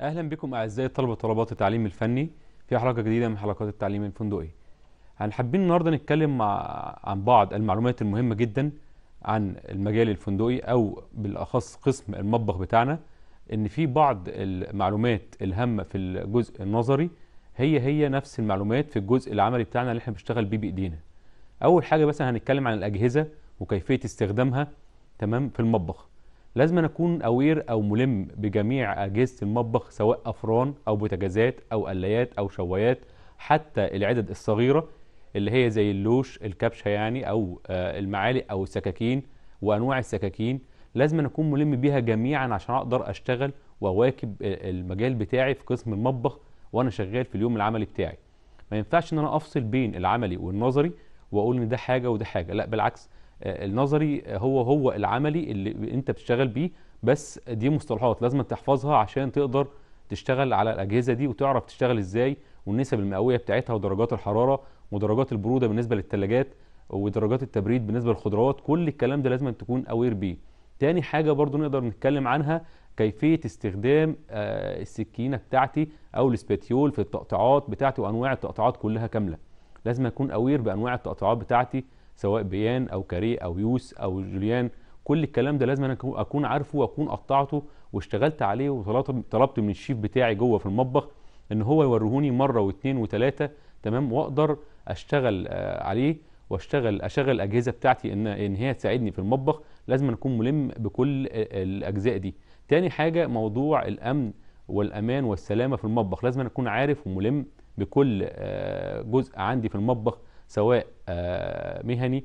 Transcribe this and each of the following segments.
اهلا بكم اعزائي طلبه وطلبات التعليم الفني في حلقه جديده من حلقات التعليم الفندقي هنحبين النهارده نتكلم مع عن بعض المعلومات المهمه جدا عن المجال الفندقي او بالاخص قسم المطبخ بتاعنا ان في بعض المعلومات الهامه في الجزء النظري هي هي نفس المعلومات في الجزء العملي بتاعنا اللي احنا بنشتغل بيه بايدينا اول حاجه مثلا هنتكلم عن الاجهزه وكيفيه استخدامها تمام في المطبخ لازم أكون أوير أو ملم بجميع أجهزة المطبخ سواء أفران أو بوتاجازات أو قلايات أو شوايات حتى العدد الصغيرة اللي هي زي اللوش الكبشة يعني أو آه، المعالق أو السكاكين وأنواع السكاكين لازم أكون ملم بيها جميعا عشان أقدر أشتغل وأواكب المجال بتاعي في قسم المطبخ وأنا شغال في اليوم العملي بتاعي ما ينفعش إن أنا أفصل بين العملي والنظري وأقول إن ده حاجة وده حاجة لا بالعكس النظري هو هو العملي اللي انت بتشتغل بيه بس دي مصطلحات لازم تحفظها عشان تقدر تشتغل على الاجهزه دي وتعرف تشتغل ازاي والنسب المئويه بتاعتها ودرجات الحراره ودرجات البروده بالنسبه للثلاجات ودرجات التبريد بالنسبه للخضروات كل الكلام ده لازم تكون اوير بيه تاني حاجه برضو نقدر نتكلم عنها كيفيه استخدام آه، السكينه بتاعتي او الاسباتيول في التقطيعات بتاعتي وانواع التقطيعات كلها كامله لازم اكون اوير بانواع التقطيعات بتاعتي سواء بيان او كاريه او يوس او جوليان كل الكلام ده لازم انا اكون عارفه واكون قطعته واشتغلت عليه وطلبت من الشيف بتاعي جوه في المطبخ ان هو يوريهوني مره واثنين وثلاثه تمام واقدر اشتغل آه، عليه واشتغل اشغل الاجهزه بتاعتي ان ان هي تساعدني في المطبخ لازم اكون ملم بكل الاجزاء دي تاني حاجه موضوع الامن والامان والسلامه في المطبخ لازم اكون عارف وملم بكل آه، جزء عندي في المطبخ سواء آه، مهني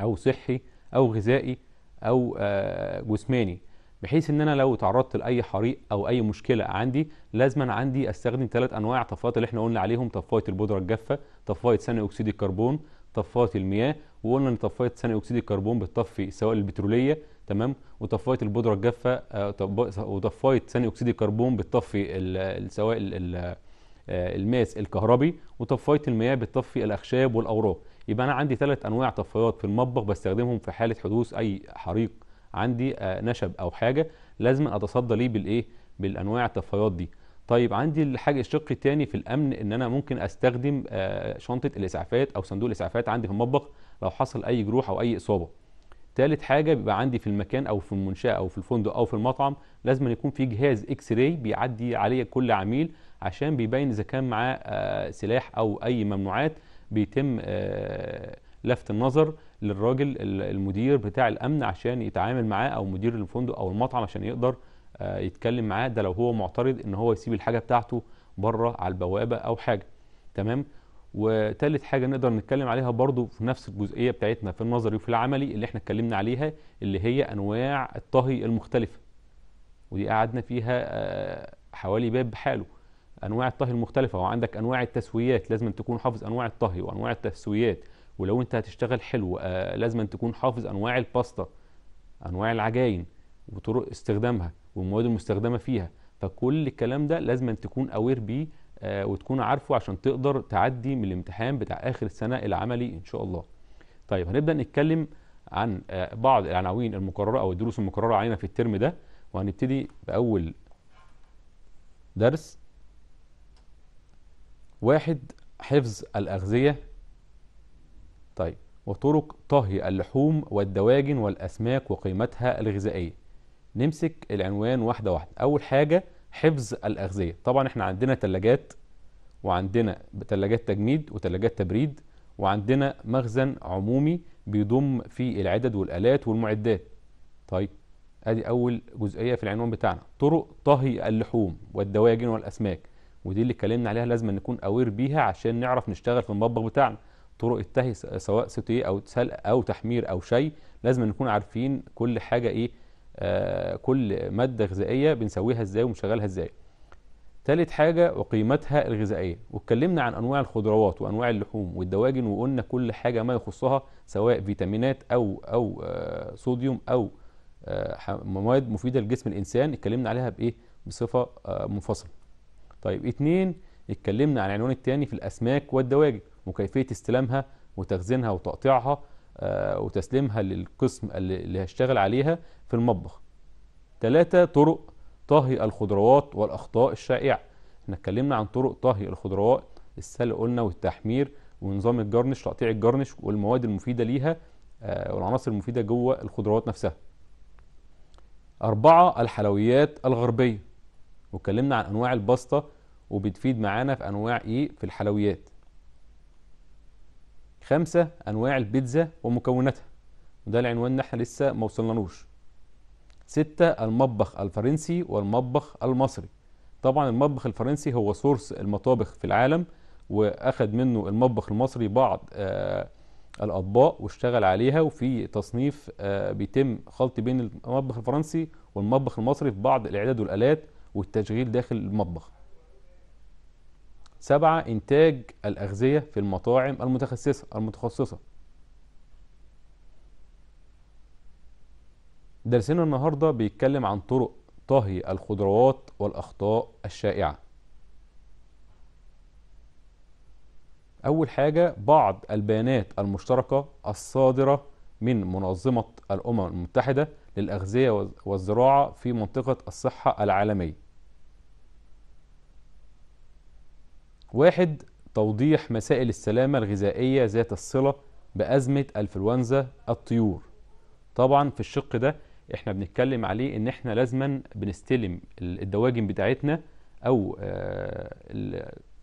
او صحي او غذائي او آه، جسماني بحيث ان انا لو تعرضت لاي حريق او اي مشكله عندي لازما عندي استخدم ثلاث انواع طفايات اللي احنا قلنا عليهم طفايه البودره الجافه طفايه ثاني اكسيد الكربون طفايه المياه وقلنا ان طفايه ثاني اكسيد الكربون بتطفي السوائل البتروليه تمام وطفايه البودره الجافه آه، وطفايه ثاني اكسيد الكربون بتطفي السوائل آه، الماس الكهربي وطفايه المياه بتطفي الاخشاب والاوراق يبقى انا عندي ثلاث انواع طفايات في المطبخ بستخدمهم في حاله حدوث اي حريق عندي آه، نشب او حاجه لازم اتصدى ليه بالايه بالانواع الطفايات دي طيب عندي الحاجه الشق الثاني في الامن ان انا ممكن استخدم آه، شنطه الاسعافات او صندوق الاسعافات عندي في المطبخ لو حصل اي جروح او اي اصابه ثالث حاجه بيبقى عندي في المكان او في المنشاه او في الفندق او في المطعم لازم يكون في جهاز اكس راي بيعدي عليه كل عميل عشان بيبين اذا كان معاه آه، سلاح او اي ممنوعات بيتم آه، لفت النظر للراجل المدير بتاع الامن عشان يتعامل معاه او مدير الفندق او المطعم عشان يقدر آه، يتكلم معاه ده لو هو معترض ان هو يسيب الحاجه بتاعته بره على البوابه او حاجه تمام وتالت حاجه نقدر نتكلم عليها برضو في نفس الجزئيه بتاعتنا في النظري وفي العملي اللي احنا اتكلمنا عليها اللي هي انواع الطهي المختلفه ودي قعدنا فيها حوالي باب بحاله انواع الطهي المختلفه وعندك انواع التسويات لازم تكون حافظ انواع الطهي وانواع التسويات ولو انت هتشتغل حلو آه، لازم تكون حافظ انواع الباستا انواع العجاين وطرق استخدامها والمواد المستخدمه فيها فكل الكلام ده لازم تكون اوير بيه آه، وتكون عارفه عشان تقدر تعدي من الامتحان بتاع اخر السنه العملي ان شاء الله طيب هنبدا نتكلم عن آه، بعض العناوين المكرره او الدروس المكرره علينا في الترم ده وهنبتدي باول درس واحد حفظ الأغذية طيب وطرق طهي اللحوم والدواجن والأسماك وقيمتها الغذائية نمسك العنوان واحدة واحدة أول حاجة حفظ الأغذية طبعا احنا عندنا تلاجات وعندنا تلاجات تجميد وتلاجات تبريد وعندنا مخزن عمومي بيضم فيه العدد والآلات والمعدات طيب ادي اول جزئيه في العنوان بتاعنا طرق طهي اللحوم والدواجن والاسماك ودي اللي اتكلمنا عليها لازم نكون اوير بيها عشان نعرف نشتغل في المطبخ بتاعنا طرق التهي سواء سوتيه او سلق او تحمير او شيء لازم نكون عارفين كل حاجه ايه آه كل ماده غذائيه بنسويها ازاي وبنشغلها ازاي ثالث حاجه وقيمتها الغذائيه واتكلمنا عن انواع الخضروات وانواع اللحوم والدواجن وقلنا كل حاجه ما يخصها سواء فيتامينات او او آه صوديوم او آه مواد مفيده لجسم الانسان اتكلمنا عليها بايه بصفه آه منفصله طيب اتنين اتكلمنا عن العنوان الثاني في الأسماك والدواجن وكيفية استلامها وتخزينها وتقطيعها آه، وتسليمها للقسم اللي هيشتغل عليها في المطبخ ثلاثة طرق طهي الخضروات والأخطاء الشائعة احنا اتكلمنا عن طرق طهي الخضروات السلق قلنا والتحمير ونظام الجرنش تقطيع الجرنش والمواد المفيدة ليها آه، والعناصر المفيدة جوه الخضروات نفسها أربعة الحلويات الغربية واتكلمنا عن انواع الباستا وبتفيد معانا في انواع ايه في الحلويات خمسة انواع البيتزا ومكوناتها وده العنوان اللي احنا لسه ما وصلنالوش ستة المطبخ الفرنسي والمطبخ المصري طبعا المطبخ الفرنسي هو سورس المطابخ في العالم واخد منه المطبخ المصري بعض آه الاطباق واشتغل عليها وفي تصنيف آه بيتم خلط بين المطبخ الفرنسي والمطبخ المصري في بعض الاعداد والالات والتشغيل داخل المطبخ سبعة إنتاج الأغذية في المطاعم المتخصصة المتخصصة درسنا النهاردة بيتكلم عن طرق طهي الخضروات والأخطاء الشائعة أول حاجة بعض البيانات المشتركة الصادرة من منظمة الأمم المتحدة للأغذية والزراعة في منطقة الصحة العالمية واحد توضيح مسائل السلامة الغذائية ذات الصلة بأزمة الفلونزا الطيور طبعا في الشق ده احنا بنتكلم عليه ان احنا لازما بنستلم الدواجن بتاعتنا او آه،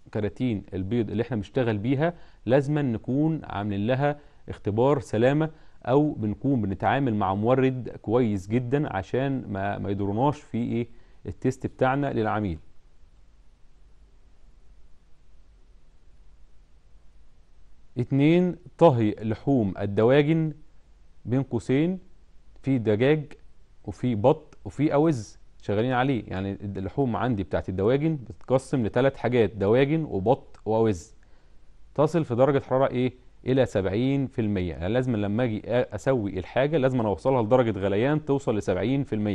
الكراتين البيض اللي احنا بنشتغل بيها لازما نكون عاملين لها اختبار سلامة او بنكون بنتعامل مع مورد كويس جدا عشان ما, ما يضرناش في ايه التيست بتاعنا للعميل اتنين طهي لحوم الدواجن بين قوسين في دجاج وفي بط وفي اوز شغالين عليه يعني اللحوم عندي بتاعت الدواجن بتتقسم لثلاث حاجات دواجن وبط واوز تصل في درجه حراره ايه الى 70% لازم لما اجي اسوي الحاجه لازم اوصلها لدرجه غليان توصل ل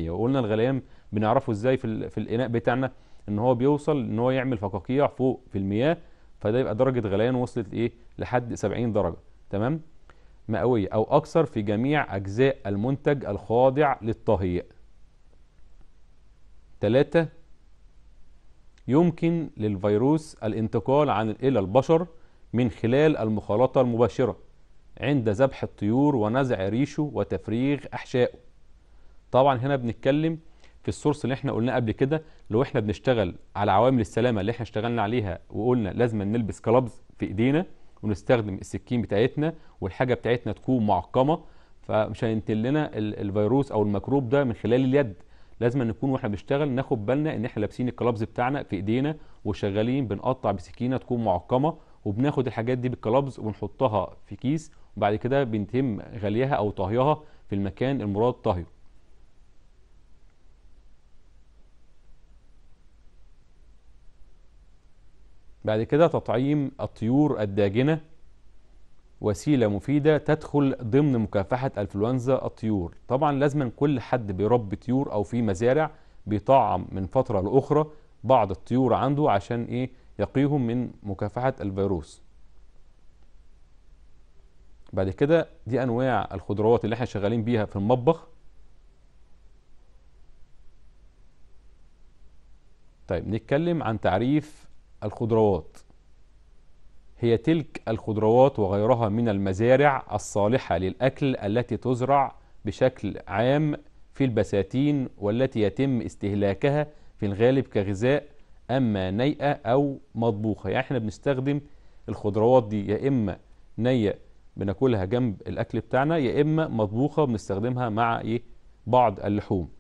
70% وقلنا الغليان بنعرفه ازاي في, في الاناء بتاعنا ان هو بيوصل ان هو يعمل فقاقيع فوق في المياه فده يبقى درجه غليان وصلت لايه لحد 70 درجه تمام مئويه او اكثر في جميع اجزاء المنتج الخاضع للطهي ثلاثة يمكن للفيروس الانتقال عن الى البشر من خلال المخالطة المباشرة عند ذبح الطيور ونزع ريشه وتفريغ أحشائه طبعا هنا بنتكلم في السورس اللي احنا قلناه قبل كده لو احنا بنشتغل على عوامل السلامة اللي احنا اشتغلنا عليها وقلنا لازم نلبس كلابز في ايدينا ونستخدم السكين بتاعتنا والحاجة بتاعتنا تكون معقمة فمش هينتل لنا الفيروس او الميكروب ده من خلال اليد لازم نكون واحنا بنشتغل ناخد بالنا ان احنا لابسين الكلابز بتاعنا في ايدينا وشغالين بنقطع بسكينه تكون معقمه وبناخد الحاجات دي بالكلبز وبنحطها في كيس وبعد كده بنتم غليها او طهيها في المكان المراد طهيه بعد كده تطعيم الطيور الداجنة وسيلة مفيدة تدخل ضمن مكافحة أنفلونزا الطيور طبعا لازما كل حد بيربي طيور أو في مزارع بيطعم من فترة لأخرى بعض الطيور عنده عشان إيه يقيهم من مكافحة الفيروس بعد كده دي أنواع الخضروات اللي احنا شغالين بيها في المطبخ طيب نتكلم عن تعريف الخضروات هي تلك الخضروات وغيرها من المزارع الصالحة للأكل التي تزرع بشكل عام في البساتين والتي يتم استهلاكها في الغالب كغذاء اما نيئه او مطبوخه يعني احنا بنستخدم الخضروات دي يا اما نيئه بناكلها جنب الاكل بتاعنا يا اما مطبوخه بنستخدمها مع ايه بعض اللحوم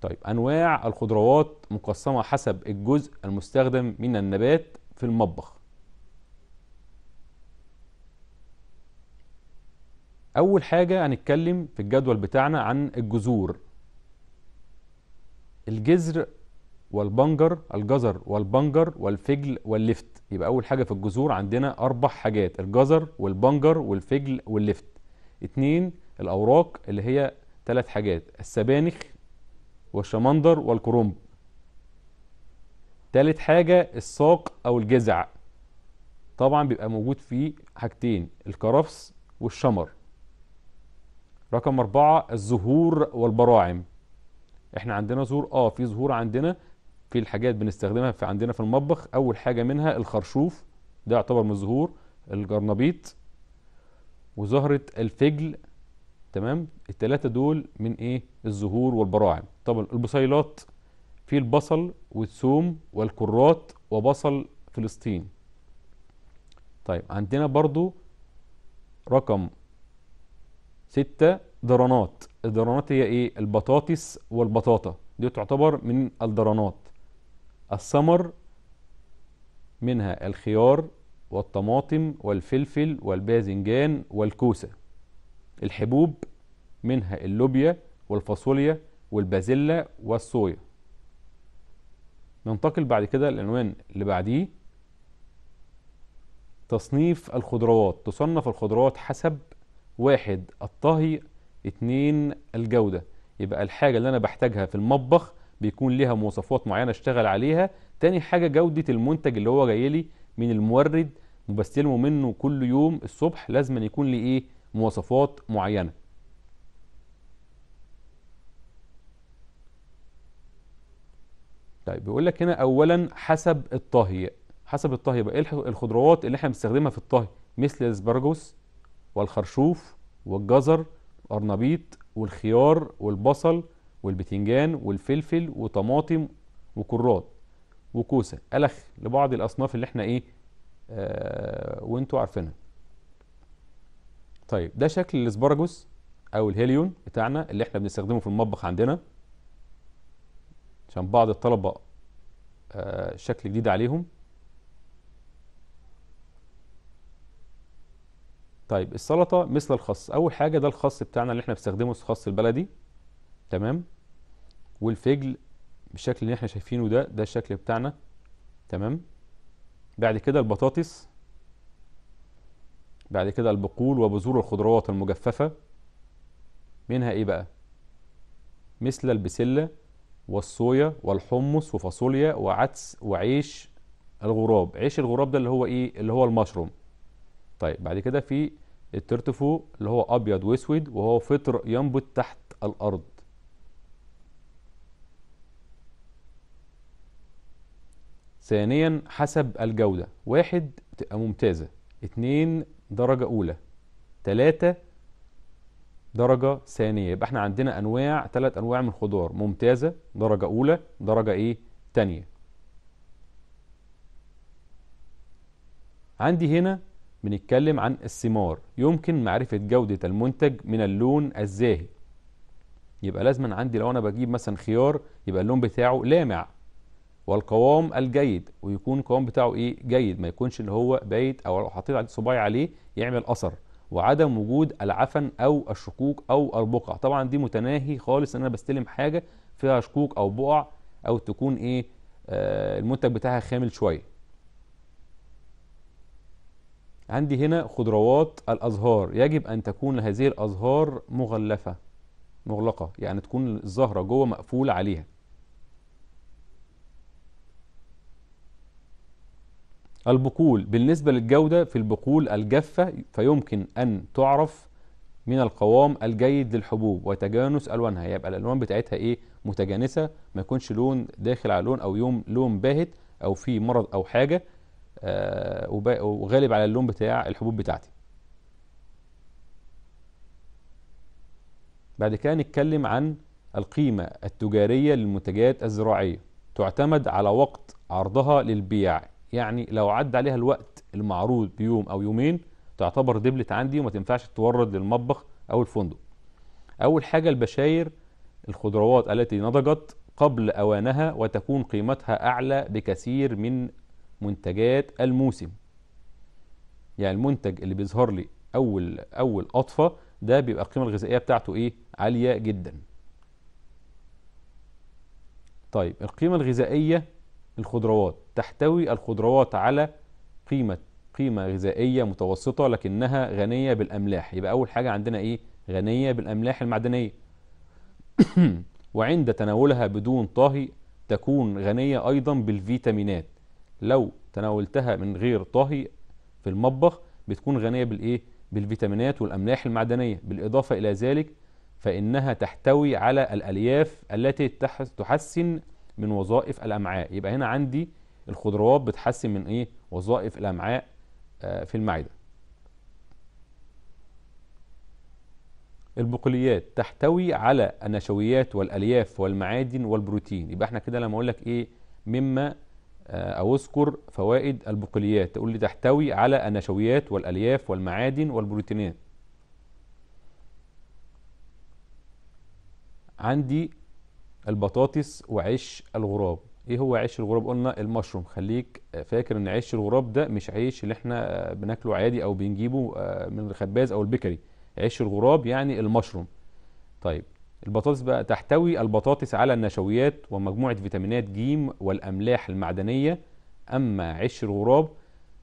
طيب انواع الخضروات مقسمه حسب الجزء المستخدم من النبات في المطبخ اول حاجه هنتكلم في الجدول بتاعنا عن الجذور الجذر والبنجر الجزر والبنجر والفجل واللفت يبقى اول حاجه في الجذور عندنا اربع حاجات الجزر والبنجر والفجل واللفت اتنين الاوراق اللي هي ثلاث حاجات السبانخ والشمندر والكرنب تالت حاجه الساق او الجزع طبعا بيبقى موجود فيه حاجتين الكرفس والشمر رقم أربعة الزهور والبراعم احنا عندنا زهور اه في زهور عندنا في الحاجات بنستخدمها في عندنا في المطبخ اول حاجه منها الخرشوف ده يعتبر من الزهور الجرنبيط وزهره الفجل تمام التلاتة دول من ايه الزهور والبراعم طب البصيلات في البصل والثوم والكرات وبصل فلسطين طيب عندنا برضو رقم ستة درانات الدرانات هي ايه البطاطس والبطاطا دي تعتبر من الدرانات الثمر منها الخيار والطماطم والفلفل والباذنجان والكوسة الحبوب منها اللوبيا والفاصوليا والبازيلا والصويا ننتقل بعد كده للعنوان اللي بعديه تصنيف الخضروات تصنف الخضروات حسب واحد الطهي اتنين الجودة يبقى الحاجة اللي أنا بحتاجها في المطبخ بيكون ليها مواصفات معينه اشتغل عليها تاني حاجه جوده المنتج اللي هو جاي لي من المورد وبستلمه منه كل يوم الصبح لازم يكون لي ايه مواصفات معينه طيب بيقول لك هنا اولا حسب الطهي حسب الطهي بقى ايه الخضروات اللي احنا بنستخدمها في الطهي مثل الاسبرجوس والخرشوف والجزر والقرنبيط والخيار والبصل والبتنجان والفلفل وطماطم وكرات وكوسه الخ لبعض الاصناف اللي احنا ايه آه وانتوا عارفينها طيب ده شكل الاسبرجوس او الهيليون بتاعنا اللي احنا بنستخدمه في المطبخ عندنا عشان بعض الطلبه آه شكل جديد عليهم طيب السلطه مثل الخص اول حاجه ده الخص بتاعنا اللي احنا بنستخدمه الخص البلدي تمام والفجل بالشكل اللي احنا شايفينه ده ده الشكل بتاعنا تمام بعد كده البطاطس بعد كده البقول وبذور الخضروات المجففة منها ايه بقى مثل البسلة والصويا والحمص وفاصوليا وعدس وعيش الغراب عيش الغراب ده اللي هو ايه اللي هو المشروم طيب بعد كده في الترتفو اللي هو ابيض واسود وهو فطر ينبت تحت الارض ثانيا حسب الجودة واحد تبقى ممتازة اتنين درجة أولى تلاتة درجة ثانية يبقى احنا عندنا أنواع تلات أنواع من الخضار ممتازة درجة أولى درجة إيه تانية عندي هنا بنتكلم عن الثمار يمكن معرفة جودة المنتج من اللون الزاهي يبقى لازما عندي لو أنا بجيب مثلا خيار يبقى اللون بتاعه لامع والقوام الجيد ويكون القوام بتاعه ايه جيد ما يكونش اللي هو بايت او لو حطيت عليه صباعي عليه يعمل اثر وعدم وجود العفن او الشقوق او البقع طبعا دي متناهي خالص ان انا بستلم حاجه فيها شقوق او بقع او تكون ايه آه المنتج بتاعها خامل شويه عندي هنا خضروات الازهار يجب ان تكون هذه الازهار مغلفه مغلقه يعني تكون الزهره جوه مقفول عليها البقول بالنسبة للجودة في البقول الجافة فيمكن أن تعرف من القوام الجيد للحبوب وتجانس ألوانها يبقى الألوان بتاعتها إيه متجانسة ما يكونش لون داخل على لون أو يوم لون باهت أو في مرض أو حاجة آه، وغالب على اللون بتاع الحبوب بتاعتي بعد كده نتكلم عن القيمة التجارية للمنتجات الزراعية تعتمد على وقت عرضها للبيع يعني لو عدى عليها الوقت المعروض بيوم أو يومين تعتبر دبلت عندي وما تنفعش تورد للمطبخ أو الفندق أول حاجة البشاير الخضروات التي نضجت قبل أوانها وتكون قيمتها أعلى بكثير من منتجات الموسم يعني المنتج اللي بيظهر لي أول أول قطفة ده بيبقى القيمة الغذائية بتاعته إيه عالية جدا طيب القيمة الغذائية الخضروات تحتوي الخضروات على قيمة قيمة غذائية متوسطة لكنها غنية بالأملاح يبقى أول حاجة عندنا إيه غنية بالأملاح المعدنية وعند تناولها بدون طهي تكون غنية أيضا بالفيتامينات لو تناولتها من غير طهي في المطبخ بتكون غنية بالإيه بالفيتامينات والأملاح المعدنية بالإضافة إلى ذلك فإنها تحتوي على الألياف التي تحسن من وظائف الأمعاء يبقى هنا عندي الخضروات بتحسن من ايه وظائف الامعاء آه، في المعده البقوليات تحتوي على النشويات والالياف والمعادن والبروتين يبقى احنا كده لما اقول لك ايه مما آه، او اذكر فوائد البقوليات تقول لي تحتوي على النشويات والالياف والمعادن والبروتينات عندي البطاطس وعيش الغراب ايه هو عيش الغراب قلنا المشروم خليك فاكر ان عيش الغراب ده مش عيش اللي احنا بناكله عادي او بنجيبه آه، من الخباز او البكري عيش الغراب يعني المشروم طيب البطاطس بقى تحتوي البطاطس على النشويات ومجموعة فيتامينات ج والأملاح المعدنية أما عيش الغراب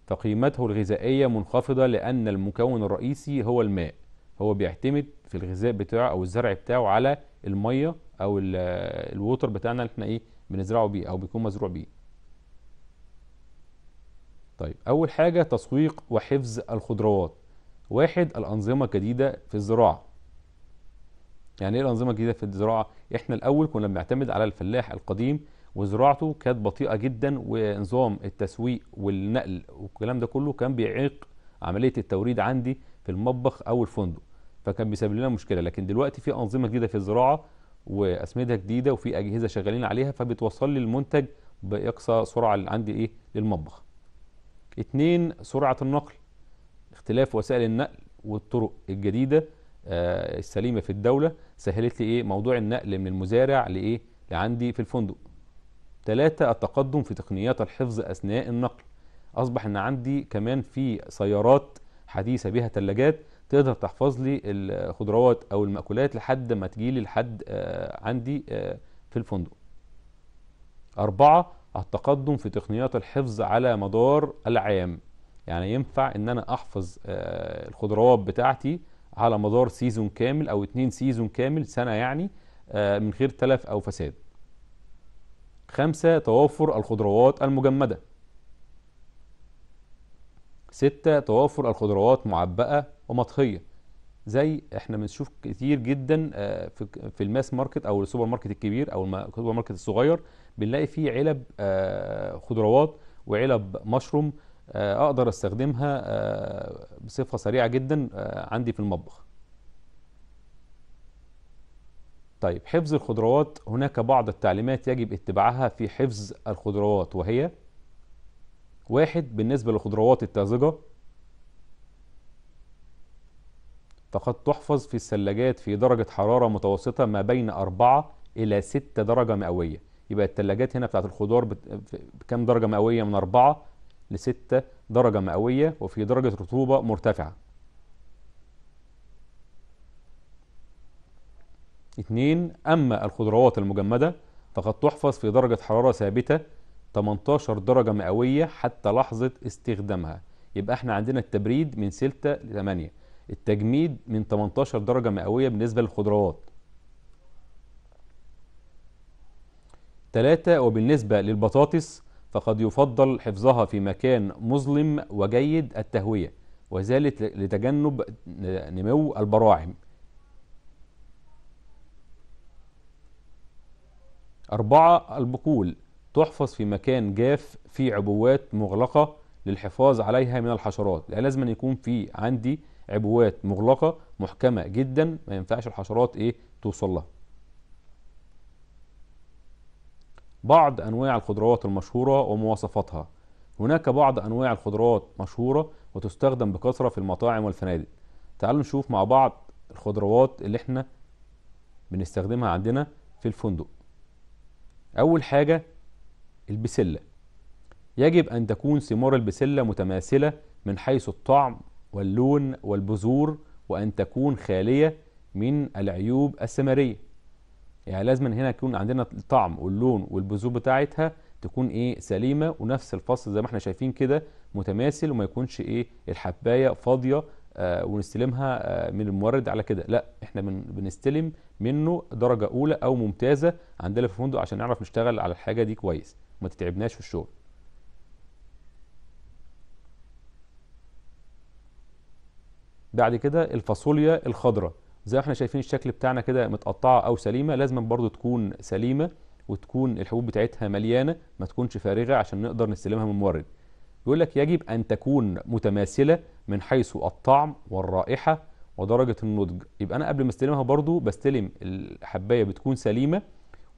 فقيمته الغذائية منخفضة لأن المكون الرئيسي هو الماء هو بيعتمد في الغذاء بتاعه أو الزرع بتاعه على المية أو آه، الووتر بتاعنا اللي احنا إيه بنزرعه بيه او بيكون مزروع بيه طيب اول حاجه تسويق وحفظ الخضروات واحد الانظمه الجديده في الزراعه يعني ايه الانظمه الجديده في الزراعه احنا الاول كنا بنعتمد على الفلاح القديم وزراعته كانت بطيئه جدا ونظام التسويق والنقل والكلام ده كله كان بيعيق عمليه التوريد عندي في المطبخ او الفندق فكان بيسبب لنا مشكله لكن دلوقتي في انظمه جديده في الزراعه واسمده جديده وفي اجهزه شغالين عليها فبتوصل لي المنتج باقصى سرعه اللي عندي ايه للمطبخ اتنين سرعه النقل اختلاف وسائل النقل والطرق الجديده آه السليمه في الدوله سهلت لي ايه موضوع النقل من المزارع لايه لعندي في الفندق ثلاثة التقدم في تقنيات الحفظ أثناء النقل أصبح أن عندي كمان في سيارات حديثة بها ثلاجات تقدر تحفظ لي الخضروات او المأكولات لحد ما تجي لي لحد آه، عندي آه، في الفندق أربعة التقدم في تقنيات الحفظ على مدار العام يعني ينفع ان انا احفظ آه، الخضروات بتاعتي على مدار سيزون كامل او اتنين سيزون كامل سنة يعني من غير تلف او فساد خمسة توافر الخضروات المجمدة ستة توافر الخضروات معبأة ومطهيه زي احنا بنشوف كتير جدا آه، في الماس ماركت او السوبر ماركت الكبير او السوبر ماركت الصغير بنلاقي فيه علب آه، خضروات وعلب مشروم آه، اقدر استخدمها بصفه سريعه جدا عندي في المطبخ طيب حفظ الخضروات هناك بعض التعليمات يجب اتباعها في حفظ الخضروات وهي واحد بالنسبة للخضروات الطازجة فقد تحفظ في الثلاجات في درجة حرارة متوسطة ما بين 4 إلى 6 درجة مئوية يبقى الثلاجات هنا بتاعت الخضار بكام درجة مئوية من 4 ل 6 درجة مئوية وفي درجة رطوبة مرتفعة اتنين أما الخضروات المجمدة فقد تحفظ في درجة حرارة ثابتة 18 درجة مئوية حتى لحظة استخدامها يبقى احنا عندنا التبريد من 6 ل 8 التجميد من 18 درجة مئوية بالنسبة للخضروات ثلاثة وبالنسبة للبطاطس فقد يفضل حفظها في مكان مظلم وجيد التهوية وذلك لتجنب نمو البراعم أربعة البقول تحفظ في مكان جاف في عبوات مغلقة للحفاظ عليها من الحشرات يعني لازم يكون في عندي عبوات مغلقه محكمه جدا ما ينفعش الحشرات ايه توصل لها بعض انواع الخضروات المشهوره ومواصفاتها هناك بعض انواع الخضروات مشهوره وتستخدم بكثره في المطاعم والفنادق تعالوا نشوف مع بعض الخضروات اللي احنا بنستخدمها عندنا في الفندق اول حاجه البسله يجب ان تكون ثمار البسله متماثله من حيث الطعم واللون والبذور وأن تكون خالية من العيوب السمرية يعني لازم هنا يكون عندنا الطعم واللون والبذور بتاعتها تكون ايه سليمة ونفس الفصل زي ما احنا شايفين كده متماثل وما يكونش ايه الحباية فاضية آه ونستلمها آه من المورد على كده لا احنا من بنستلم منه درجة اولى او ممتازة عندنا في الفندق عشان نعرف نشتغل على الحاجة دي كويس ما تتعبناش في الشغل بعد كده الفاصوليا الخضراء زي ما احنا شايفين الشكل بتاعنا كده متقطعه او سليمه لازم برضو تكون سليمه وتكون الحبوب بتاعتها مليانه ما تكونش فارغه عشان نقدر نستلمها من المورد بيقول لك يجب ان تكون متماثله من حيث الطعم والرائحه ودرجه النضج يبقى انا قبل ما استلمها برضو بستلم الحبايه بتكون سليمه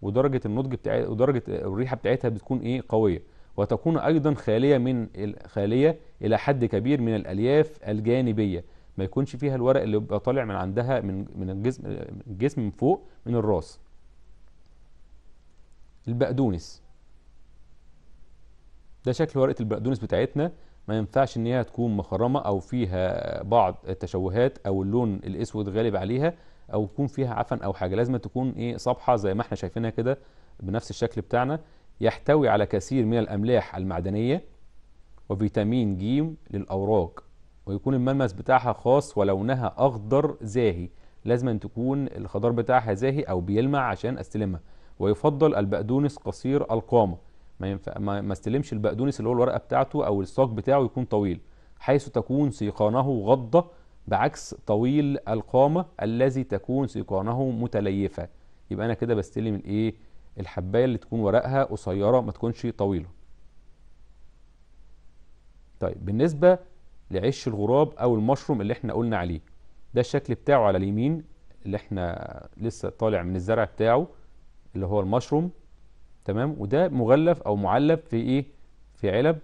ودرجه النضج بتاع ودرجه الريحه بتاعتها بتكون ايه قويه وتكون ايضا خاليه من خاليه الى حد كبير من الالياف الجانبيه ما يكونش فيها الورق اللي بيبقى طالع من عندها من من الجسم الجسم من فوق من الراس البقدونس ده شكل ورقه البقدونس بتاعتنا ما ينفعش ان هي تكون مخرمه او فيها بعض التشوهات او اللون الاسود غالب عليها او يكون فيها عفن او حاجه لازم تكون ايه صبحه زي ما احنا شايفينها كده بنفس الشكل بتاعنا يحتوي على كثير من الاملاح المعدنيه وفيتامين ج للاوراق ويكون الملمس بتاعها خاص ولونها اخضر زاهي لازم أن تكون الخضار بتاعها زاهي او بيلمع عشان استلمها ويفضل البقدونس قصير القامه ما, ينفع ما استلمش البقدونس اللي هو الورقه بتاعته او الساق بتاعه يكون طويل حيث تكون سيقانه غضه بعكس طويل القامه الذي تكون سيقانه متليفه يبقى انا كده بستلم الايه الحبايه اللي تكون ورقها قصيره ما تكونش طويله طيب بالنسبه لعش الغراب او المشروم اللي احنا قلنا عليه ده الشكل بتاعه على اليمين اللي احنا لسه طالع من الزرع بتاعه اللي هو المشروم تمام وده مغلف او معلب في ايه في علب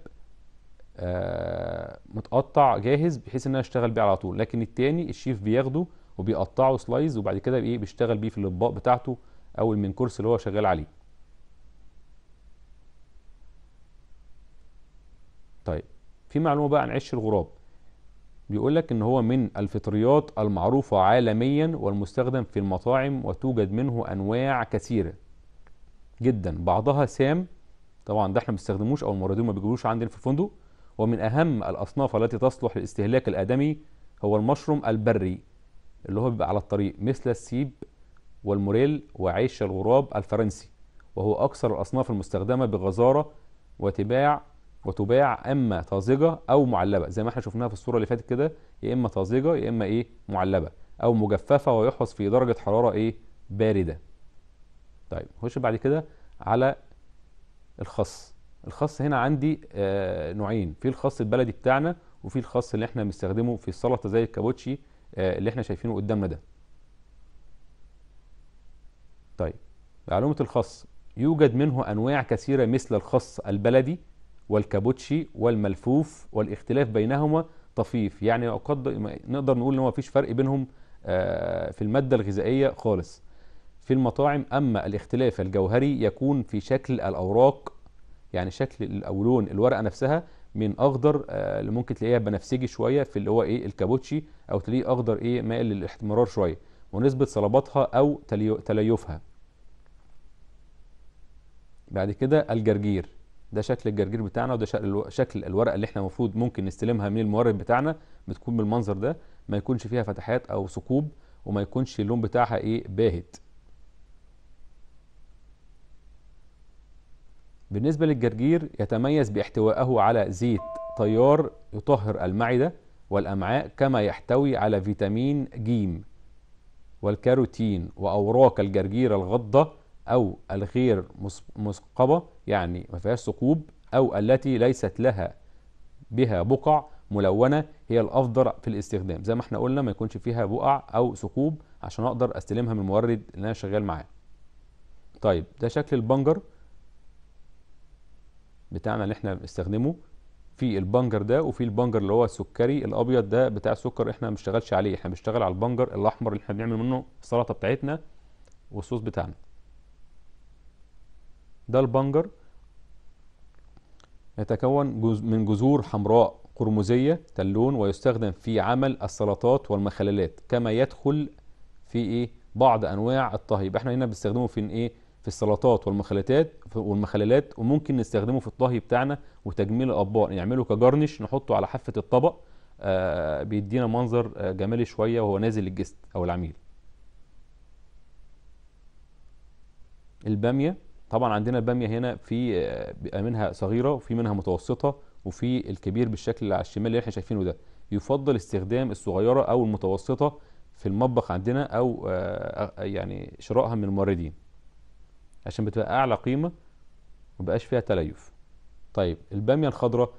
آه متقطع جاهز بحيث ان انا اشتغل بيه على طول لكن التاني الشيف بياخده وبيقطعه سلايز وبعد كده ايه بيشتغل بيه في الاطباق بتاعته او المنكورس اللي هو شغال عليه طيب في معلومه بقى عن عش الغراب بيقول لك ان هو من الفطريات المعروفه عالميا والمستخدم في المطاعم وتوجد منه انواع كثيره جدا بعضها سام طبعا ده احنا ما بنستخدموش او الموردين ما بيجيبوش عندنا في الفندق ومن اهم الاصناف التي تصلح للاستهلاك الادمي هو المشروم البري اللي هو بيبقى على الطريق مثل السيب والموريل وعيش الغراب الفرنسي وهو اكثر الاصناف المستخدمه بغزاره وتباع وتباع اما طازجه او معلبه زي ما احنا شفناها في الصوره اللي فاتت كده يا اما طازجه يا اما ايه معلبه او مجففه ويحفظ في درجه حراره ايه بارده طيب نخش بعد كده على الخص الخص هنا عندي آه نوعين في الخص البلدي بتاعنا وفي الخص اللي احنا بنستخدمه في السلطه زي الكابوتشي آه اللي احنا شايفينه قدامنا ده طيب معلومه الخص يوجد منه انواع كثيره مثل الخص البلدي والكابوتشي والملفوف والاختلاف بينهما طفيف يعني نقدر نقول ان هو مفيش فرق بينهم آه، في المادة الغذائية خالص في المطاعم أما الاختلاف الجوهري يكون في شكل الأوراق يعني شكل أو لون الورقة نفسها من أخضر آه، اللي ممكن تلاقيها بنفسجي شوية في اللي هو إيه الكابوتشي أو تلاقيه أخضر إيه مائل للاحتمرار شوية ونسبة صلابتها أو تليفها بعد كده الجرجير ده شكل الجرجير بتاعنا وده شكل الورقه اللي احنا المفروض ممكن نستلمها من المورد بتاعنا بتكون بالمنظر ده ما يكونش فيها فتحات او ثقوب وما يكونش اللون بتاعها ايه باهت بالنسبه للجرجير يتميز باحتوائه على زيت طيار يطهر المعده والامعاء كما يحتوي على فيتامين ج والكاروتين واوراق الجرجير الغضه أو الغير مثقبة يعني ما فيهاش ثقوب أو التي ليست لها بها بقع ملونة هي الأفضل في الاستخدام زي ما احنا قلنا ما يكونش فيها بقع أو ثقوب عشان أقدر أستلمها من المورد اللي أنا شغال معاه طيب ده شكل البنجر بتاعنا اللي احنا بنستخدمه في البنجر ده وفي البنجر اللي هو السكري الابيض ده بتاع السكر احنا ما بنشتغلش عليه احنا بنشتغل على البنجر الاحمر اللي احنا بنعمل منه السلطه بتاعتنا والصوص بتاعنا ده البنجر يتكون جز من جذور حمراء قرمزية تلون ويستخدم في عمل السلطات والمخللات كما يدخل في ايه بعض انواع الطهي يبقى احنا هنا بنستخدمه في ايه في السلطات والمخللات والمخللات وممكن نستخدمه في الطهي بتاعنا وتجميل الاطباق نعمله كجرنش نحطه على حافه الطبق آه بيدينا منظر آه جمالي شويه وهو نازل الجست او العميل الباميه طبعا عندنا الباميه هنا في منها صغيره وفي منها متوسطه وفي الكبير بالشكل اللي على الشمال اللي احنا شايفينه ده يفضل استخدام الصغيره او المتوسطه في المطبخ عندنا او آه، يعني شرائها من الموردين عشان بتبقى اعلى قيمه ومبقاش فيها تليف طيب الباميه الخضراء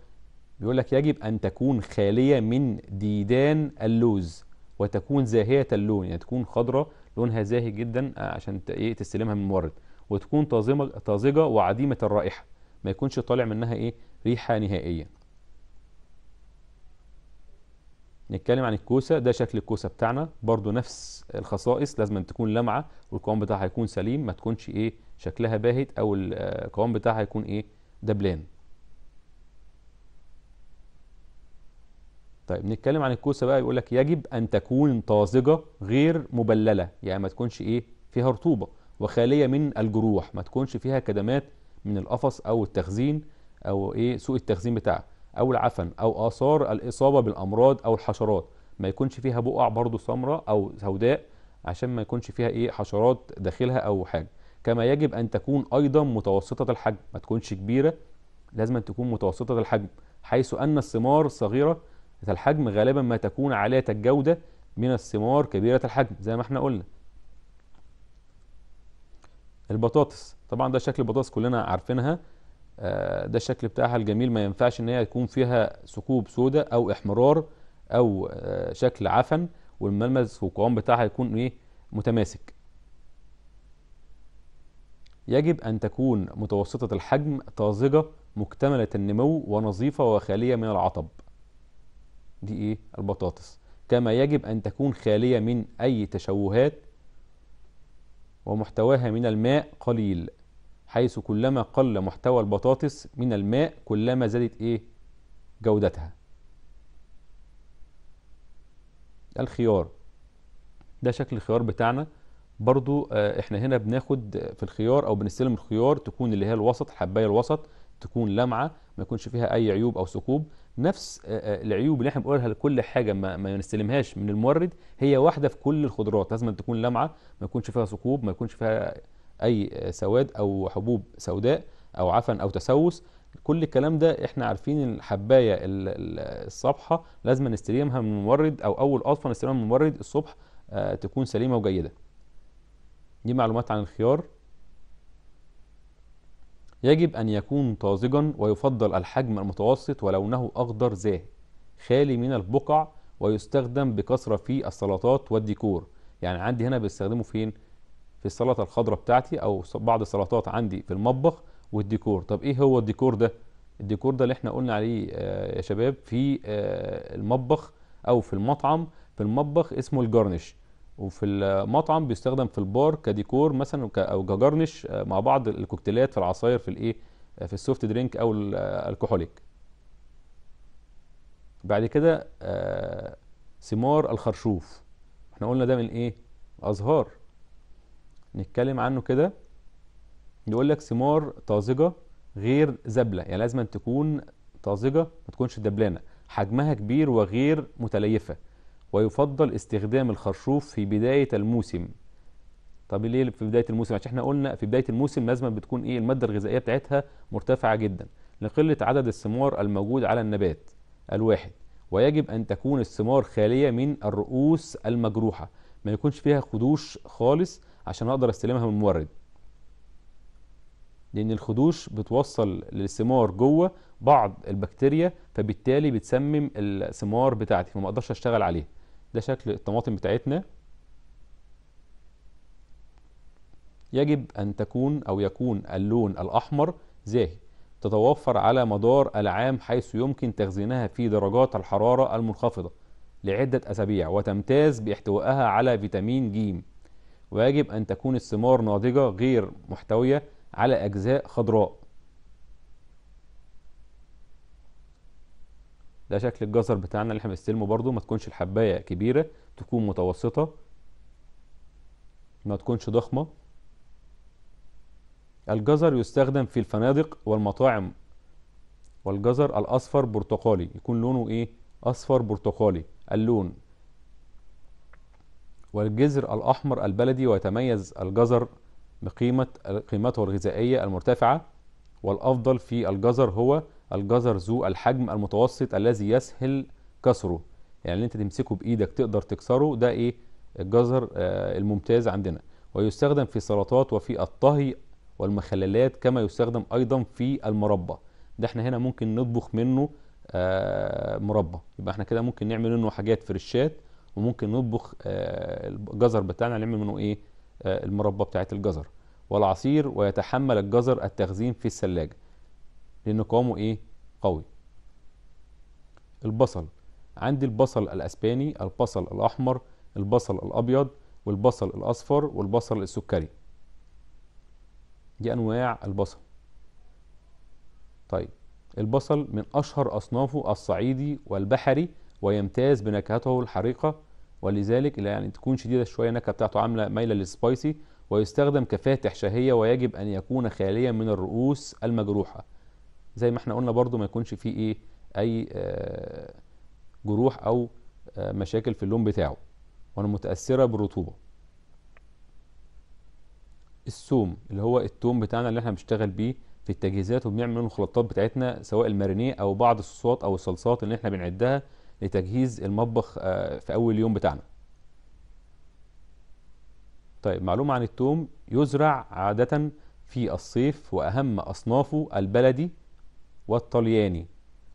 بيقول لك يجب ان تكون خاليه من ديدان اللوز وتكون زاهيه اللون يعني تكون خضراء لونها زاهي جدا عشان ايه تستلمها من المورد وتكون طازجة وعديمة الرائحة ما يكونش طالع منها ايه ريحة نهائية نتكلم عن الكوسة ده شكل الكوسة بتاعنا برضو نفس الخصائص لازم أن تكون لامعة والقوام بتاعها يكون سليم ما تكونش ايه شكلها باهت او القوام بتاعها يكون ايه دبلان طيب نتكلم عن الكوسه بقى يقول لك يجب ان تكون طازجه غير مبلله يعني ما تكونش ايه فيها رطوبه وخالية من الجروح ما تكونش فيها كدمات من القفص أو التخزين أو إيه سوء التخزين بتاعها أو العفن أو آثار الإصابة بالأمراض أو الحشرات ما يكونش فيها بقع برضو سمراء أو سوداء عشان ما يكونش فيها إيه حشرات داخلها أو حاجة كما يجب أن تكون أيضا متوسطة الحجم ما تكونش كبيرة لازم تكون متوسطة الحجم حيث أن الثمار صغيرة الحجم غالبا ما تكون عالية الجودة من الثمار كبيرة الحجم زي ما احنا قلنا البطاطس طبعا ده شكل البطاطس كلنا عارفينها آه، ده الشكل بتاعها الجميل ما ينفعش ان هي يكون فيها ثقوب سوداء او احمرار او آه، شكل عفن والملمس والقوام بتاعها يكون ايه متماسك يجب ان تكون متوسطه الحجم طازجه مكتمله النمو ونظيفه وخاليه من العطب دي ايه البطاطس كما يجب ان تكون خاليه من اي تشوهات ومحتواها من الماء قليل حيث كلما قل محتوى البطاطس من الماء كلما زادت ايه جودتها الخيار ده شكل الخيار بتاعنا برضو آه، احنا هنا بناخد في الخيار او بنستلم الخيار تكون اللي هي الوسط الحبايه الوسط تكون لامعه ما يكونش فيها اي عيوب او ثقوب نفس آه، آه، العيوب اللي احنا بنقولها لكل حاجه ما, ما نستلمهاش من المورد هي واحده في كل الخضروات لازم تكون لامعه ما يكونش فيها ثقوب ما يكونش فيها اي آه، سواد او حبوب سوداء او عفن او تسوس كل الكلام ده احنا عارفين الحبايه الصبحه لازم نستلمها من المورد او اول قطفه نستلمها من المورد الصبح تكون سليمه وجيده دي معلومات عن الخيار يجب أن يكون طازجا ويفضل الحجم المتوسط ولونه أخضر زاهي خالي من البقع ويستخدم بكثرة في السلطات والديكور يعني عندي هنا بيستخدمه فين في السلطة الخضراء بتاعتي أو بعض السلطات عندي في المطبخ والديكور طب إيه هو الديكور ده الديكور ده اللي احنا قلنا عليه آه، يا شباب في آه، المطبخ أو في المطعم في المطبخ اسمه الجارنش وفي المطعم بيستخدم في البار كديكور مثلا او كجرنش آه، مع بعض الكوكتيلات في العصاير في الايه آه، في السوفت درينك او آه، الكحوليك بعد كده ثمار الخرشوف احنا قلنا ده من ايه ازهار نتكلم عنه كده يقول لك ثمار طازجه غير زبله يعني لازم تكون طازجه ما تكونش دبلانه حجمها كبير وغير متليفه ويفضل استخدام الخرشوف في بداية الموسم طب ليه في بداية الموسم عشان احنا قلنا في بداية الموسم لازم بتكون ايه المادة الغذائية بتاعتها مرتفعة جدا لقلة عدد الثمار الموجود على النبات الواحد ويجب ان تكون الثمار خالية من الرؤوس المجروحة ما يكونش فيها خدوش خالص عشان اقدر استلمها من المورد لان الخدوش بتوصل للثمار جوه بعض البكتيريا فبالتالي بتسمم الثمار بتاعتي فما اقدرش اشتغل عليها ده شكل الطماطم بتاعتنا يجب أن تكون أو يكون اللون الأحمر زاهي تتوفر على مدار العام حيث يمكن تخزينها في درجات الحرارة المنخفضة لعدة أسابيع وتمتاز باحتوائها على فيتامين ج ويجب أن تكون الثمار ناضجة غير محتوية على أجزاء خضراء ده شكل الجزر بتاعنا اللي احنا بنستلمه برضو ما تكونش الحبايه كبيره تكون متوسطه ما تكونش ضخمه الجزر يستخدم في الفنادق والمطاعم والجزر الاصفر برتقالي يكون لونه ايه اصفر برتقالي اللون والجزر الاحمر البلدي ويتميز الجزر بقيمه قيمته الغذائيه المرتفعه والافضل في الجزر هو الجزر ذو الحجم المتوسط الذي يسهل كسره يعني اللي انت تمسكه بايدك تقدر تكسره ده ايه الجزر آه الممتاز عندنا ويستخدم في السلطات وفي الطهي والمخللات كما يستخدم ايضا في المربى ده احنا هنا ممكن نطبخ منه آه مربى يبقى احنا كده ممكن نعمل منه حاجات فرشات وممكن نطبخ آه الجزر بتاعنا نعمل منه ايه آه، المربى بتاعت الجزر والعصير ويتحمل الجزر التخزين في الثلاجه لأن قوامه إيه؟ قوي البصل عندي البصل الأسباني البصل الأحمر البصل الأبيض والبصل الأصفر والبصل السكري دي أنواع البصل طيب البصل من أشهر أصنافه الصعيدي والبحري ويمتاز بنكهته الحريقة ولذلك يعني تكون شديدة شوية النكهة بتاعته عاملة مايلة للسبايسي ويستخدم كفاتح شهية ويجب أن يكون خاليا من الرؤوس المجروحة زي ما احنا قلنا برضو ما يكونش فيه ايه اي آه، جروح او آه، مشاكل في اللون بتاعه وانا متاثره بالرطوبه السوم اللي هو التوم بتاعنا اللي احنا بنشتغل بيه في التجهيزات وبنعمل منه الخلطات بتاعتنا سواء المارينيه او بعض الصوصات او الصلصات اللي احنا بنعدها لتجهيز المطبخ آه، في اول يوم بتاعنا طيب معلومه عن التوم يزرع عاده في الصيف واهم اصنافه البلدي والطلياني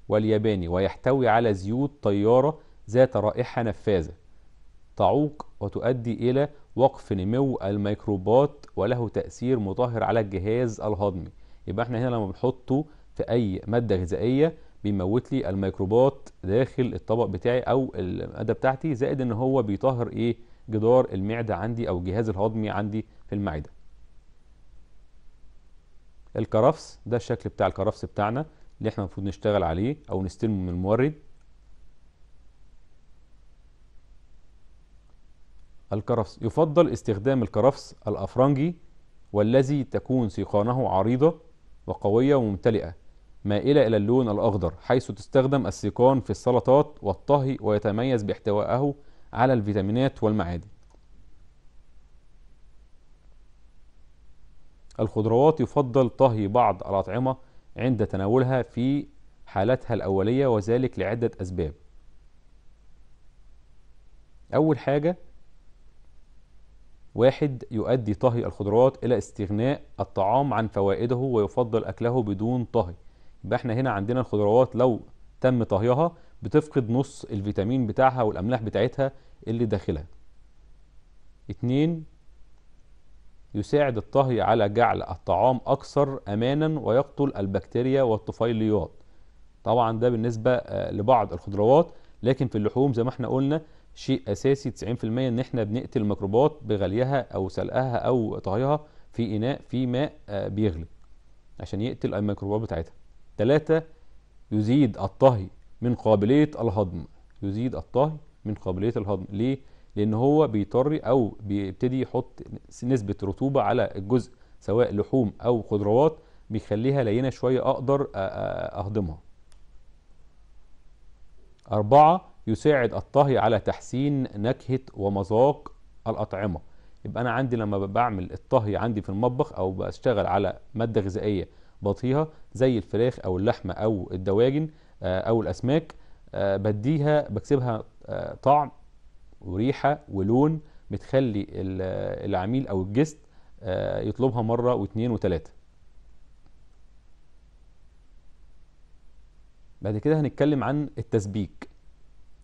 والياباني ويحتوي على زيوت طيارة ذات رائحة نفاذة تعوق وتؤدي إلى وقف نمو الميكروبات وله تأثير مطهر على الجهاز الهضمي يبقى احنا هنا لما بنحطه في أي مادة غذائية بيموت لي الميكروبات داخل الطبق بتاعي أو المادة بتاعتي زائد إن هو بيطهر إيه جدار المعدة عندي أو الجهاز الهضمي عندي في المعدة الكرفس ده الشكل بتاع الكرفس بتاعنا اللي احنا المفروض نشتغل عليه او نستلمه من المورد الكرفس يفضل استخدام الكرفس الأفرنجي والذي تكون سيقانه عريضة وقوية وممتلئة مائلة إلى اللون الأخضر حيث تستخدم السيقان في السلطات والطهي ويتميز باحتوائه على الفيتامينات والمعادن الخضروات يفضل طهي بعض الأطعمة عند تناولها في حالتها الأولية وذلك لعدة أسباب أول حاجة واحد يؤدي طهي الخضروات إلى استغناء الطعام عن فوائده ويفضل أكله بدون طهي يبقى احنا هنا عندنا الخضروات لو تم طهيها بتفقد نص الفيتامين بتاعها والأملاح بتاعتها اللي داخلها اتنين يساعد الطهي على جعل الطعام أكثر أمانا ويقتل البكتيريا والطفيليات طبعا ده بالنسبة آه، لبعض الخضروات لكن في اللحوم زي ما احنا قلنا شيء أساسي 90% إن احنا بنقتل الميكروبات بغليها أو سلقها أو طهيها في إناء في ماء آه، بيغلي عشان يقتل الميكروبات بتاعتها ثلاثة يزيد الطهي من قابلية الهضم يزيد الطهي من قابلية الهضم ليه؟ لان هو بيطري او بيبتدي يحط نسبه رطوبه على الجزء سواء لحوم او خضروات بيخليها لينه شويه اقدر اهضمها أربعة يساعد الطهي على تحسين نكهة ومذاق الأطعمة يبقى أنا عندي لما بعمل الطهي عندي في المطبخ أو بشتغل على مادة غذائية بطيها زي الفراخ أو اللحمة أو الدواجن أو الأسماك بديها بكسبها طعم وريحه ولون بتخلي العميل او الجست آه، يطلبها مره واثنين وثلاثه بعد كده هنتكلم عن التسبيك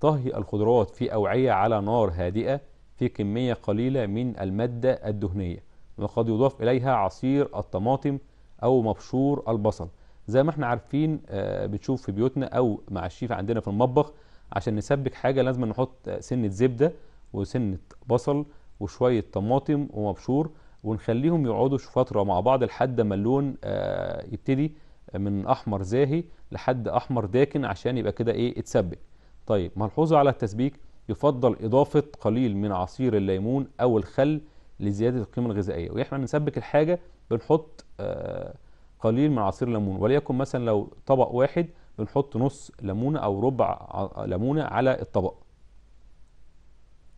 طهي الخضروات في أوعية على نار هادئة في كمية قليلة من المادة الدهنية وقد يضاف إليها عصير الطماطم أو مبشور البصل زي ما احنا عارفين آه، بتشوف في بيوتنا أو مع الشيف عندنا في المطبخ عشان نسبك حاجه لازم نحط سنه زبده وسنه بصل وشويه طماطم ومبشور ونخليهم يقعدوا فتره مع بعض لحد ما اللون آه، يبتدي من احمر زاهي لحد احمر داكن عشان يبقى كده ايه اتسبك طيب ملحوظه على التسبيك يفضل اضافه قليل من عصير الليمون او الخل لزياده القيمه الغذائيه واحنا نسبك الحاجه بنحط آه، قليل من عصير الليمون وليكن مثلا لو طبق واحد بنحط نص ليمونه او ربع ليمونه على الطبق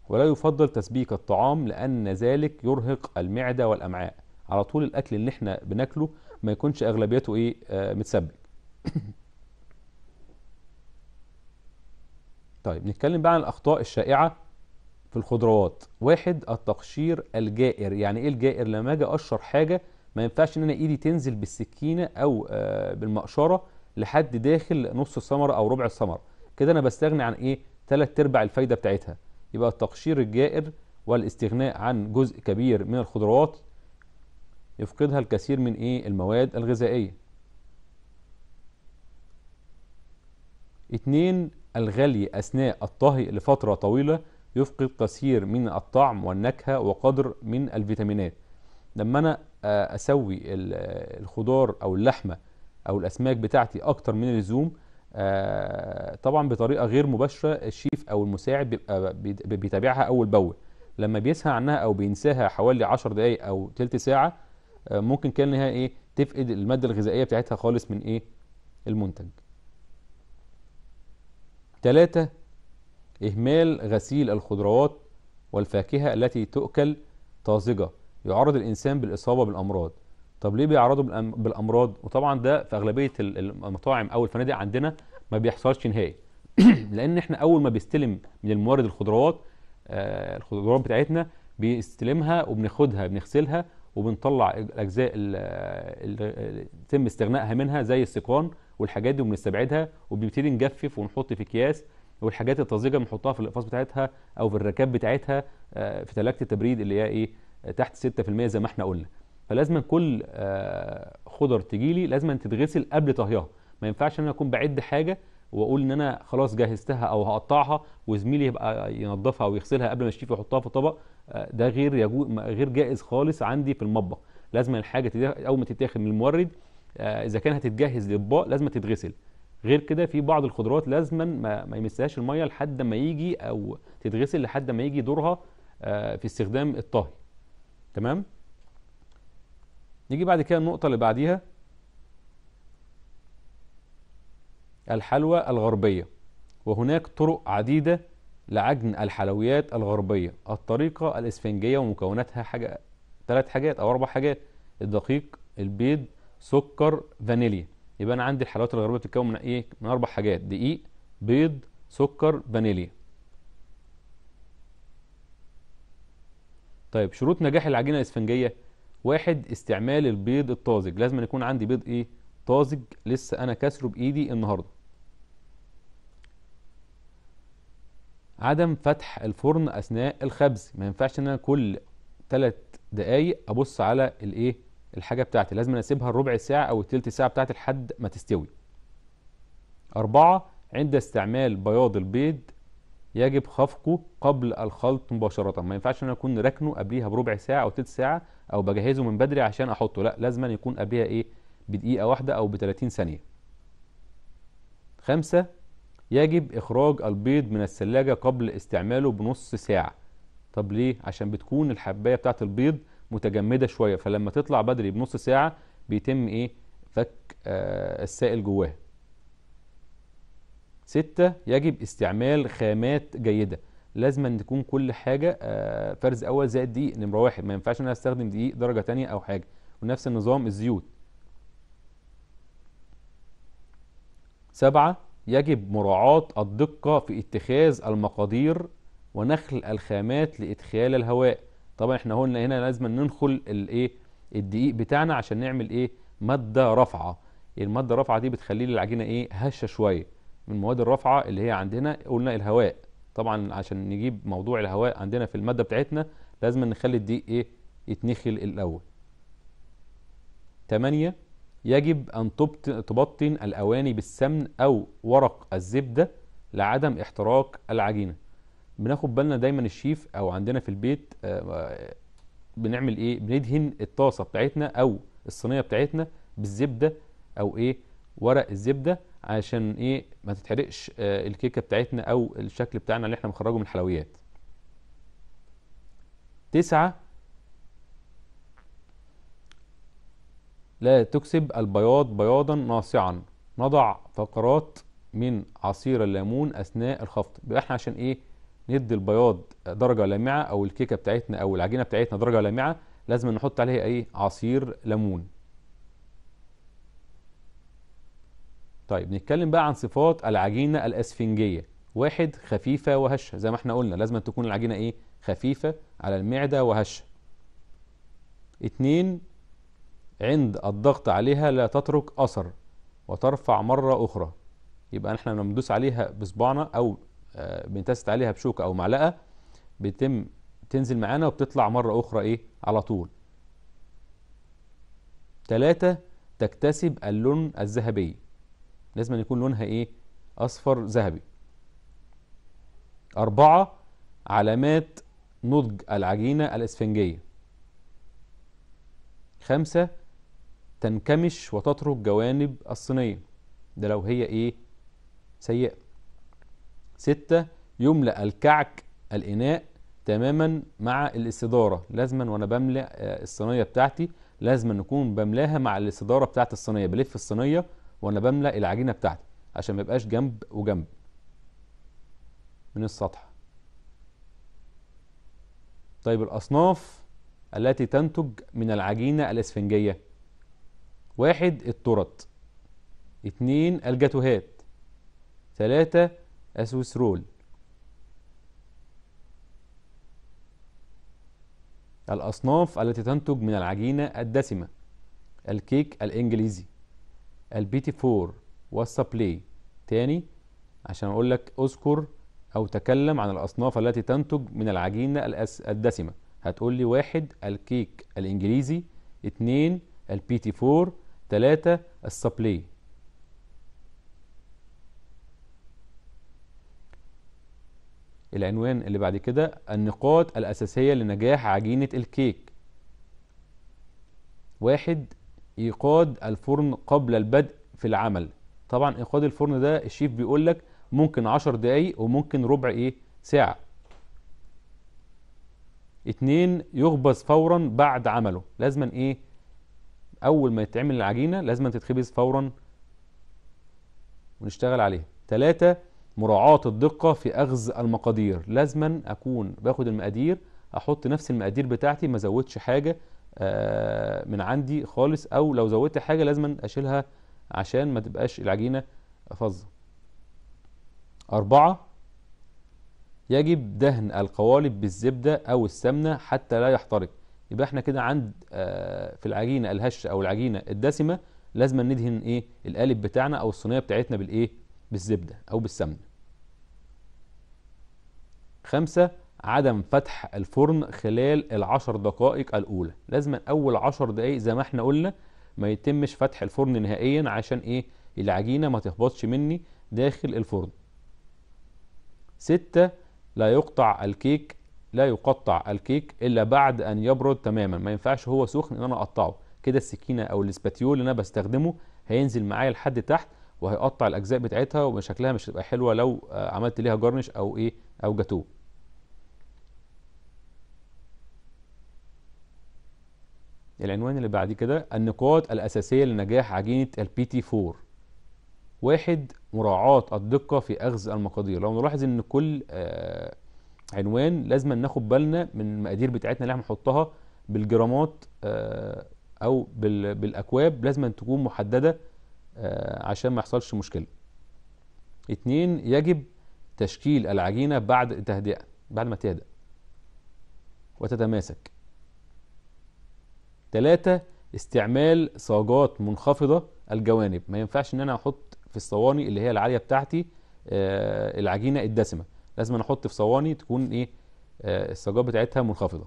ولا يفضل تسبيك الطعام لان ذلك يرهق المعده والامعاء على طول الاكل اللي احنا بناكله ما يكونش اغلبيته ايه آه، متسبك طيب نتكلم بقى عن الاخطاء الشائعه في الخضروات واحد التقشير الجائر يعني ايه الجائر لما اجي اقشر حاجه ما ينفعش ان انا ايدي تنزل بالسكينه او آه، بالمقشره لحد داخل نص الثمره او ربع الثمره كده انا بستغني عن ايه ثلاث ارباع الفايده بتاعتها يبقى التقشير الجائر والاستغناء عن جزء كبير من الخضروات يفقدها الكثير من ايه المواد الغذائيه اتنين الغلي اثناء الطهي لفتره طويله يفقد كثير من الطعم والنكهه وقدر من الفيتامينات لما انا آه، اسوي الخضار او اللحمه او الاسماك بتاعتي اكتر من اللزوم آه، طبعا بطريقه غير مباشره الشيف او المساعد بيبقى بيتابعها اول باول لما بيسهى عنها او بينساها حوالي 10 دقائق او ثلث ساعه آه، ممكن كان ايه تفقد الماده الغذائيه بتاعتها خالص من ايه المنتج ثلاثة إهمال غسيل الخضروات والفاكهة التي تؤكل طازجة يعرض الإنسان بالإصابة بالأمراض طب ليه بيعرضوا بالامراض وطبعا ده في اغلبيه المطاعم او الفنادق عندنا ما بيحصلش نهائي لان احنا اول ما بيستلم من المورد الخضروات آه الخضروات بتاعتنا بيستلمها وبناخدها بنغسلها وبنطلع الاجزاء اللي يتم استغنائها منها زي السيقان والحاجات دي وبنستبعدها وبنبتدي نجفف ونحط في اكياس والحاجات الطازجه بنحطها في الاقفاص بتاعتها او في الركاب بتاعتها آه في ثلاجه التبريد اللي هي ايه تحت 6% زي ما احنا قلنا فلازم كل آه، خضر تجي لي لازم تتغسل قبل طهيها ما ينفعش ان انا اكون بعد حاجه واقول ان انا خلاص جهزتها او هقطعها وزميلي يبقى ينظفها او يغسلها قبل ما اشتيف يحطها في طبق آه، ده غير غير جائز خالص عندي في المطبخ لازم الحاجه اول ما تتاخد من المورد آه، اذا كان هتتجهز للطبق لازم تتغسل غير كده في بعض الخضروات لازما ما يمسهاش الميه لحد ما يجي او تتغسل لحد ما يجي دورها في استخدام الطهي تمام نيجي بعد كده النقطة اللي بعديها الحلوى الغربية وهناك طرق عديدة لعجن الحلويات الغربية الطريقة الإسفنجية ومكوناتها حاجة ثلاث حاجات أو أربع حاجات الدقيق البيض سكر فانيليا يبقى أنا عندي الحلويات الغربية بتتكون من إيه؟ من أربع حاجات دقيق بيض سكر فانيليا طيب شروط نجاح العجينة الإسفنجية واحد استعمال البيض الطازج لازم يكون عندي بيض ايه طازج لسه انا كسره بايدي النهارده عدم فتح الفرن اثناء الخبز ما ينفعش ان انا كل ثلاث دقايق ابص على الايه الحاجه بتاعتي لازم اسيبها الربع ساعه او الثلث ساعه بتاعتي لحد ما تستوي أربعة عند استعمال بياض البيض يجب خفقه قبل الخلط مباشره ما ينفعش ان انا اكون راكنه قبليها بربع ساعه او تلت ساعه او بجهزه من بدري عشان احطه لا لازم يكون قبليها ايه بدقيقه واحده او ب 30 ثانيه خمسة يجب اخراج البيض من الثلاجه قبل استعماله بنص ساعه طب ليه عشان بتكون الحبايه بتاعه البيض متجمده شويه فلما تطلع بدري بنص ساعه بيتم ايه فك آه السائل جواها ستة يجب استعمال خامات جيدة لازم أن تكون كل حاجة آه، فرز أول زائد دقيق نمرة واحد ما ينفعش أن أنا أستخدم دقيق درجة تانية أو حاجة ونفس النظام الزيوت سبعة يجب مراعاة الدقة في اتخاذ المقادير ونخل الخامات لإدخال الهواء طبعا احنا قلنا هنا لازم ننخل الايه الدقيق بتاعنا عشان نعمل ايه مادة رافعة المادة الرافعة دي بتخلي العجينة ايه هشة شوية من المواد الرافعه اللي هي عندنا قلنا الهواء طبعا عشان نجيب موضوع الهواء عندنا في الماده بتاعتنا لازم نخلي الضيق ايه يتنخل الاول 8 يجب ان تبطن الاواني بالسمن او ورق الزبده لعدم احتراق العجينه بناخد بالنا دايما الشيف او عندنا في البيت آه، آه، بنعمل ايه بندهن الطاسه بتاعتنا او الصينيه بتاعتنا بالزبده او ايه ورق الزبده عشان ايه ما تتحرقش آه، الكيكه بتاعتنا او الشكل بتاعنا اللي احنا مخرجه من الحلويات تسعة لا تكسب البياض بياضا ناصعا نضع فقرات من عصير الليمون اثناء الخفض يبقى احنا عشان ايه ندي البياض درجه لامعه او الكيكه بتاعتنا او العجينه بتاعتنا درجه لامعه لازم نحط عليها ايه عصير ليمون طيب نتكلم بقى عن صفات العجينة الأسفنجية واحد خفيفة وهشة زي ما احنا قلنا لازم تكون العجينة ايه خفيفة على المعدة وهشة اتنين عند الضغط عليها لا تترك أثر وترفع مرة أخرى يبقى احنا لما بندوس عليها بصبعنا أو آه، بنتست عليها بشوكة أو معلقة بتم تنزل معانا وبتطلع مرة أخرى إيه على طول تلاتة تكتسب اللون الذهبي لازم يكون لونها ايه اصفر ذهبي اربعة علامات نضج العجينة الاسفنجية خمسة تنكمش وتترك جوانب الصينية ده لو هي ايه سيئة ستة يملأ الكعك الإناء تماما مع الاستدارة لازما وانا بملأ آه، الصينية بتاعتي لازما نكون بملاها مع الاستدارة بتاعت الصينية بلف الصينية وانا بملا العجينه بتاعتي عشان ما يبقاش جنب وجنب من السطح طيب الاصناف التي تنتج من العجينه الاسفنجيه واحد الترط اتنين الجاتوهات تلاتة اسوس رول الأصناف التي تنتج من العجينة الدسمة الكيك الإنجليزي البي تي 4 والسبلي تاني عشان اقول لك اذكر او تكلم عن الاصناف التي تنتج من العجينه الدسمه هتقول لي واحد الكيك الانجليزي اتنين البي تي 4 تلاتة السبلي العنوان اللي بعد كده النقاط الأساسية لنجاح عجينة الكيك واحد ايقاد الفرن قبل البدء في العمل طبعا ايقاد الفرن ده الشيف بيقول لك ممكن 10 دقايق وممكن ربع ايه ساعه اتنين يخبز فورا بعد عمله لازما ايه اول ما يتعمل العجينه لازما تتخبز فورا ونشتغل عليها تلاتة مراعاة الدقة في أخذ المقادير لازما أكون باخد المقادير أحط نفس المقادير بتاعتي ما زودش حاجة آه، من عندي خالص او لو زودت حاجه لازم اشيلها عشان ما تبقاش العجينه فظه أربعة يجب دهن القوالب بالزبدة أو السمنة حتى لا يحترق يبقى احنا كده عند آه، في العجينة الهشة أو العجينة الدسمة لازم ندهن ايه القالب بتاعنا أو الصينية بتاعتنا بالايه بالزبدة أو بالسمنة خمسة عدم فتح الفرن خلال العشر دقائق الاولى لازم اول عشر دقائق زي ما احنا قلنا ما يتمش فتح الفرن نهائيا عشان ايه العجينه ما تهبطش مني داخل الفرن ستة لا يقطع الكيك لا يقطع الكيك الا بعد ان يبرد تماما ما ينفعش هو سخن ان انا اقطعه كده السكينه او الاسباتيول اللي انا بستخدمه هينزل معايا لحد تحت وهيقطع الاجزاء بتاعتها وشكلها مش هتبقى حلوه لو عملت ليها جرنش او ايه او جاتوه العنوان اللي بعد كده النقاط الأساسية لنجاح عجينة البي تي 4 واحد مراعاة الدقة في أخذ المقادير لو نلاحظ إن كل آه عنوان لازم ناخد بالنا من المقادير بتاعتنا اللي احنا هنحطها بالجرامات آه أو بالأكواب لازم تكون محددة آه عشان ما يحصلش مشكلة اتنين يجب تشكيل العجينة بعد تهدئة بعد ما تهدأ وتتماسك ثلاثة استعمال صاجات منخفضة الجوانب ما ينفعش ان انا احط في الصواني اللي هي العالية بتاعتي آه العجينة الدسمة لازم احط في صواني تكون ايه آه الصاجات بتاعتها منخفضة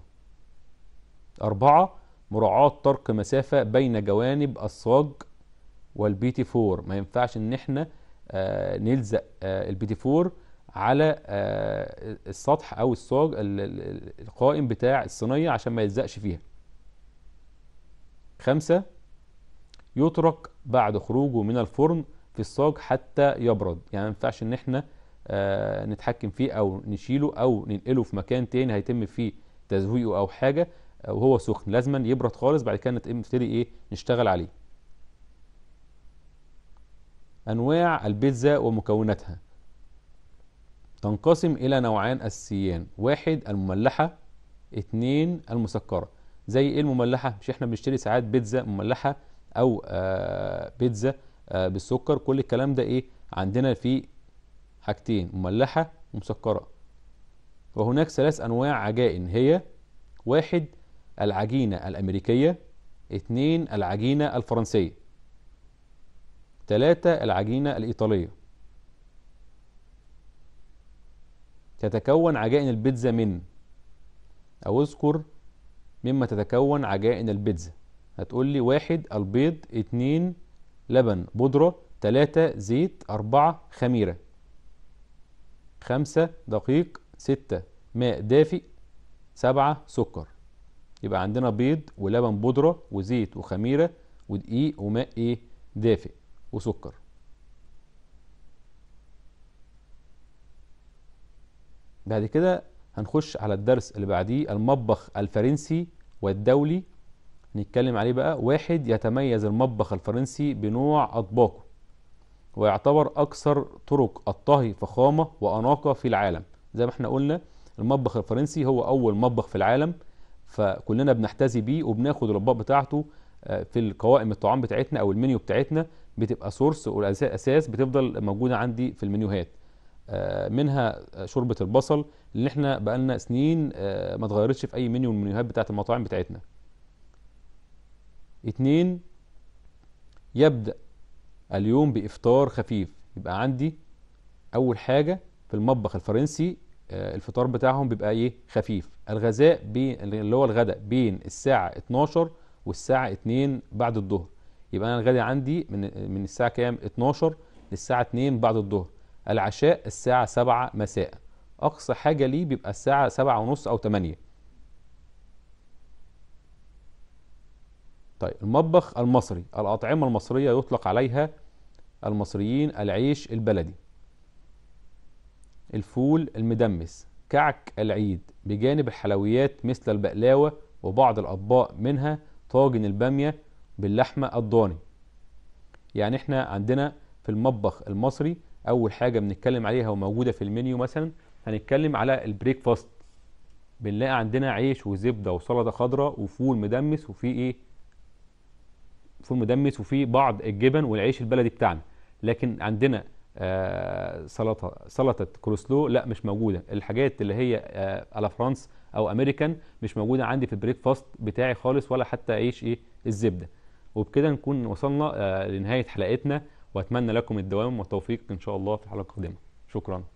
أربعة مراعاة طرق مسافة بين جوانب الصاج والبيتي فور ما ينفعش ان احنا آه نلزق آه البيتي فور على آه السطح او الصاج القائم بتاع الصينيه عشان ما يلزقش فيها خمسة يترك بعد خروجه من الفرن في الصاج حتى يبرد يعني ما ينفعش ان احنا آه نتحكم فيه او نشيله او ننقله في مكان تاني هيتم فيه تزويقه او حاجه آه، وهو سخن لازما يبرد خالص بعد كده نبتدي ايه نشتغل عليه انواع البيتزا ومكوناتها تنقسم الى نوعان اساسيان واحد المملحه اتنين المسكره زي ايه المملحه مش احنا بنشتري ساعات بيتزا مملحه او آه، بيتزا آه، بالسكر كل الكلام ده ايه عندنا في حاجتين مملحه ومسكره وهناك ثلاث انواع عجائن هي واحد العجينه الامريكيه اتنين العجينه الفرنسيه تلاته العجينه الايطاليه تتكون عجائن البيتزا من أو اذكر مما تتكون عجائن البيتزا هتقول لي واحد البيض اتنين لبن بودرة تلاتة زيت أربعة خميرة خمسة دقيق ستة ماء دافئ سبعة سكر يبقى عندنا بيض ولبن بودرة وزيت وخميرة ودقيق وماء ايه دافئ وسكر بعد كده هنخش على الدرس اللي بعديه المطبخ الفرنسي والدولي نتكلم عليه بقى واحد يتميز المطبخ الفرنسي بنوع أطباقه ويعتبر أكثر طرق الطهي فخامة وأناقة في العالم زي ما احنا قلنا المطبخ الفرنسي هو أول مطبخ في العالم فكلنا بنحتذي بيه وبناخد الأطباق بتاعته آه، في القوائم الطعام بتاعتنا أو المنيو بتاعتنا بتبقى سورس والأساس بتفضل موجودة عندي في المنيوهات آه، منها شوربة البصل اللي احنا بقالنا سنين آه، ما اتغيرتش في اي منيو من المنيوهات بتاعه المطاعم بتاعتنا اتنين يبدا اليوم بافطار خفيف يبقى عندي اول حاجه في المطبخ الفرنسي آه، الفطار بتاعهم بيبقى ايه خفيف الغذاء بين اللي هو الغداء بين الساعه 12 والساعه 2 بعد الظهر يبقى انا الغداء عندي من من الساعه كام 12 للساعه 2 بعد الظهر العشاء الساعه 7 مساء اقصى حاجه ليه بيبقى الساعه سبعة ونص او 8 طيب المطبخ المصري الاطعمه المصريه يطلق عليها المصريين العيش البلدي الفول المدمس كعك العيد بجانب الحلويات مثل البقلاوه وبعض الاطباق منها طاجن الباميه باللحمه الضاني يعني احنا عندنا في المطبخ المصري اول حاجه بنتكلم عليها وموجوده في المنيو مثلا هنتكلم على البريك فاست بنلاقي عندنا عيش وزبده وسلطه خضراء وفول مدمس وفي ايه فول مدمس وفي بعض الجبن والعيش البلدي بتاعنا لكن عندنا آه، سلطه سلطه كروسلو لا مش موجوده الحاجات اللي هي آه، على فرانس او امريكان مش موجوده عندي في البريك فاست بتاعي خالص ولا حتى عيش ايه الزبده وبكده نكون وصلنا آه، لنهايه حلقتنا واتمنى لكم الدوام والتوفيق ان شاء الله في حلقه قادمه شكرا